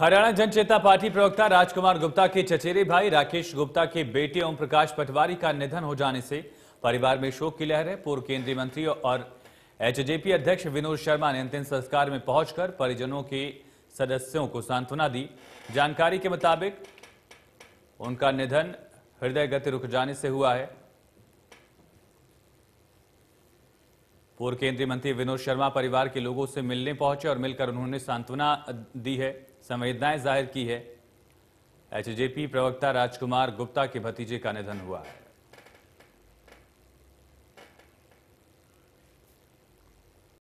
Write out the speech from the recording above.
Haryana जनचेता party प्रवक्ता राजकुमार गुप्ता के चचेरे भाई राकेश गुप्ता के बेटे ओम प्रकाश पटवारी का निधन हो जाने से परिवार में शोक की लहर है पूर्व केंद्रीय मंत्री और एचजेपी अध्यक्ष विनोद शर्मा ने अंतिम संस्कार में पहुंचकर परिजनों के सदस्यों को सांत्वना दी जानकारी के मुताबिक उनका निधन हृदय गति रुक जाने से हुआ है पूर्व केंद्रीय मंत्री विनोद शर्मा परिवार के लोगों से मिलने पहुंचे और मिलकर उन्होंने सांत्वना दी है संवेदनाएं जाहिर की है एच प्रवक्ता राजकुमार गुप्ता के भतीजे का निधन हुआ है